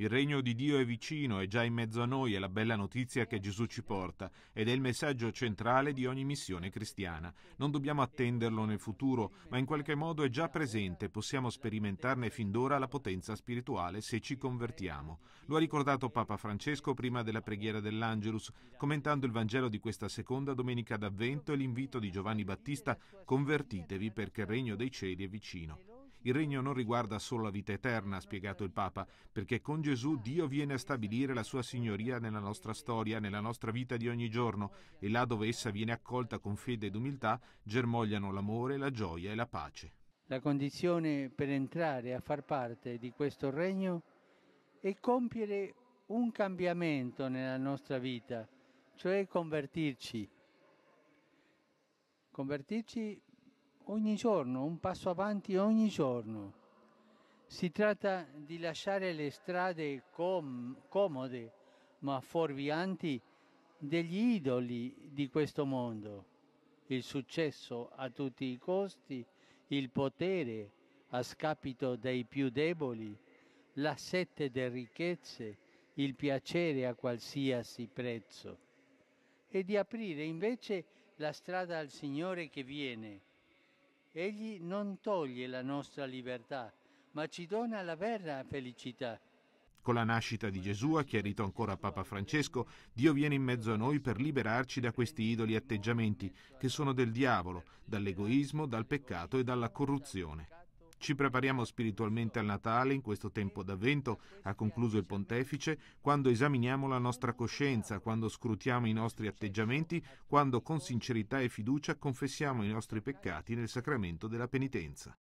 Il regno di Dio è vicino, è già in mezzo a noi, è la bella notizia che Gesù ci porta ed è il messaggio centrale di ogni missione cristiana. Non dobbiamo attenderlo nel futuro, ma in qualche modo è già presente, possiamo sperimentarne fin d'ora la potenza spirituale se ci convertiamo. Lo ha ricordato Papa Francesco prima della preghiera dell'Angelus, commentando il Vangelo di questa seconda domenica d'Avvento e l'invito di Giovanni Battista convertitevi perché il regno dei cieli è vicino. Il regno non riguarda solo la vita eterna, ha spiegato il Papa, perché con Gesù Dio viene a stabilire la sua signoria nella nostra storia, nella nostra vita di ogni giorno, e là dove essa viene accolta con fede ed umiltà, germogliano l'amore, la gioia e la pace. La condizione per entrare a far parte di questo regno è compiere un cambiamento nella nostra vita, cioè convertirci. Convertirci ogni giorno, un passo avanti ogni giorno. Si tratta di lasciare le strade com- comode ma fuorvianti degli idoli di questo mondo, il successo a tutti i costi, il potere a scapito dei più deboli, la sette delle ricchezze, il piacere a qualsiasi prezzo, e di aprire invece la strada al Signore che viene, Egli non toglie la nostra libertà, ma ci dona la vera felicità. Con la nascita di Gesù, ha chiarito ancora Papa Francesco, Dio viene in mezzo a noi per liberarci da questi idoli atteggiamenti che sono del diavolo, dall'egoismo, dal peccato e dalla corruzione. Ci prepariamo spiritualmente al Natale in questo tempo d'avvento, ha concluso il pontefice, quando esaminiamo la nostra coscienza, quando scrutiamo i nostri atteggiamenti, quando con sincerità e fiducia confessiamo i nostri peccati nel sacramento della penitenza.